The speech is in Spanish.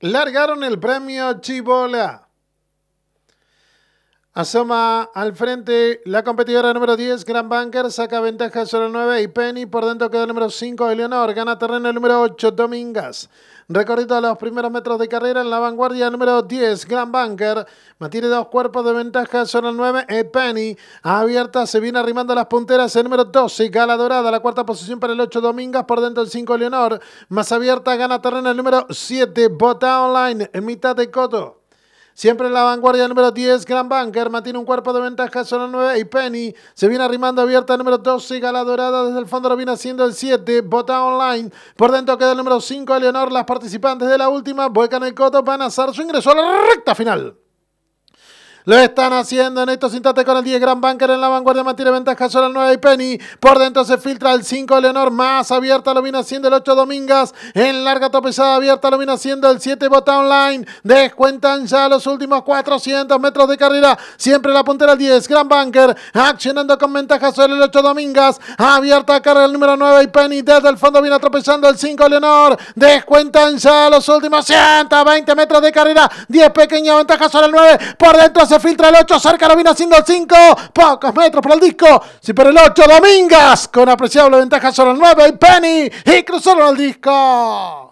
largaron el premio Chibola. Asoma al frente la competidora número 10, Gran Banker, saca ventaja sobre 9 y Penny. Por dentro queda el número 5, Eleonor. Gana terreno el número 8, Domingas. Recorrido a los primeros metros de carrera en la vanguardia número 10, Gran Banker. Mantiene dos cuerpos de ventaja sobre el 9, y eh, Penny. Abierta, se viene arrimando las punteras el número 12, Gala Dorada. La cuarta posición para el 8, Domingas. Por dentro el 5, Eleonor. Más abierta, gana terreno el número 7, Bota Online. En mitad de Coto. Siempre en la vanguardia número 10, Gran Banker mantiene un cuerpo de ventaja solo 9 y Penny se viene arrimando abierta número 12, Gala Dorada desde el fondo lo viene haciendo el 7, Bota Online. Por dentro queda el número 5, Eleonor. Las participantes de la última, en el Coto van a hacer su ingreso a la recta final. Lo están haciendo en estos Sintate con el 10. Gran Banker en la vanguardia. Mantiene ventaja sobre el 9 y Penny. Por dentro se filtra el 5 Leonor. Más abierta lo viene haciendo el 8 Domingas. En larga tropezada abierta lo viene haciendo el 7 Bota Online. Descuentan ya los últimos 400 metros de carrera. Siempre la puntera el 10. Gran Banker accionando con ventaja sobre el 8 Domingas. Abierta carga el número 9 y Penny. Desde el fondo viene atropellando el 5 Leonor. Descuentan ya los últimos 120 metros de carrera. 10 pequeñas ventajas sobre el 9. Por dentro se filtra el 8, cerca lo viene haciendo el 5, pocos metros para el disco, si por el 8, Domingas, con apreciable ventaja solo el 9, y Penny, y cruzó el disco.